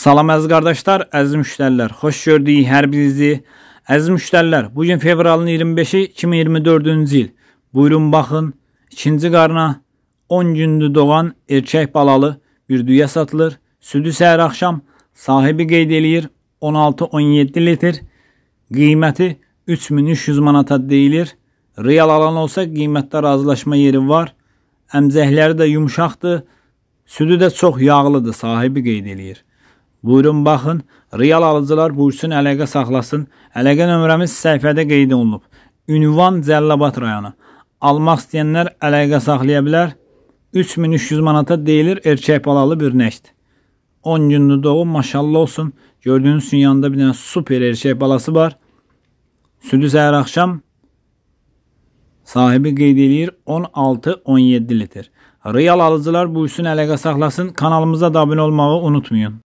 Salam əziz qardaşlar, əziz müştərilər. Xoş gördük hər birinizi. Əziz müştərilər, bu gün fevralın 25-i 2024-cü il. Buyurun baxın, ikinci qarna 10 gündür doğan erkək balalı bir düyə satılır. Südü səhər axşam sahibi qeyd eləyir 16-17 litr. Qiyməti 3300 manata deyilir. Real alan olsa qiymətdə razılaşma yeri var. Əmzəkləri də yumşaqdır. Südü də çox yağlıdır, sahibi qeyd eləyir. Buyurun baxın, real alıcılar buyursun əlaqə saxlasın. Əlaqə nömrəmiz səhifədə qeyd olunub. Ünvan Cəllabat rayonu. Almaq istəyənlər əlaqə saxlaya bilər. 3300 manata deyilir erkək balalı bir nəşt. 10 günlü doğum maşallah olsun. Gördüyünüz üçün yanında bir dənə super erkək balası var. Südü səhər axşam sahibi qeyd eləyir 16-17 litr. Real alıcılar buyursun əlaqə saxlasın. Kanalımıza da abunə olmağı unutmayın.